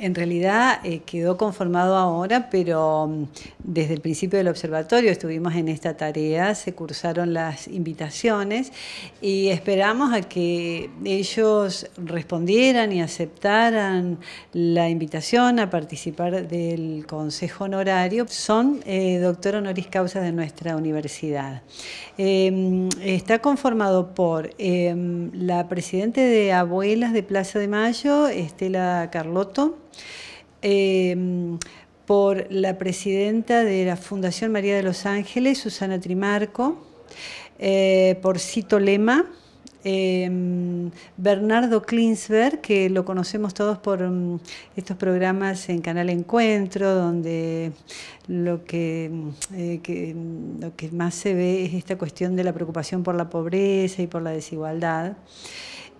En realidad eh, quedó conformado ahora, pero mm, desde el principio del observatorio estuvimos en esta tarea, se cursaron las invitaciones y esperamos a que ellos respondieran y aceptaran la invitación a participar del Consejo Honorario. Son eh, doctor honoris causa de nuestra universidad. Em, está conformado por em, la presidente de Abuelas de Plaza de Mayo, Estela Carlotto, em, por la presidenta de la Fundación María de los Ángeles, Susana Trimarco, eh, por Cito Lema, em, Bernardo Klinsberg, que lo conocemos todos por mm, estos programas en Canal Encuentro, donde mm, eh, mm, lo que, más se ve es esta cuestión de la preocupación por la pobreza y por la desigualdad.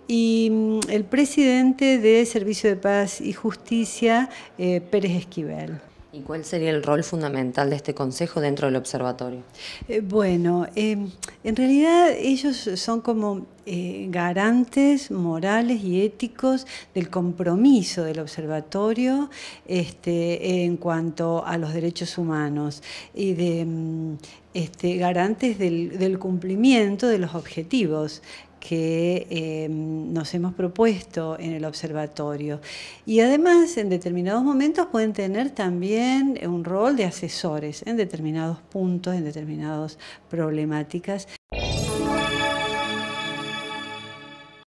Y el presidente de Servicio de Paz y Justicia, eh, Pérez Esquivel. ¿Y cuál sería el rol fundamental de este consejo dentro del observatorio? Eh, bueno, em, en realidad ellos son como eh, garantes morales y éticos del compromiso del observatorio este, en cuanto a los derechos humanos y de mm, este, garantes del, cumplimiento de los objetivos que em, nos hemos propuesto en el observatorio. Y además, en determinados momentos pueden tener también un rol de asesores en determinados puntos, en determinadas problemáticas.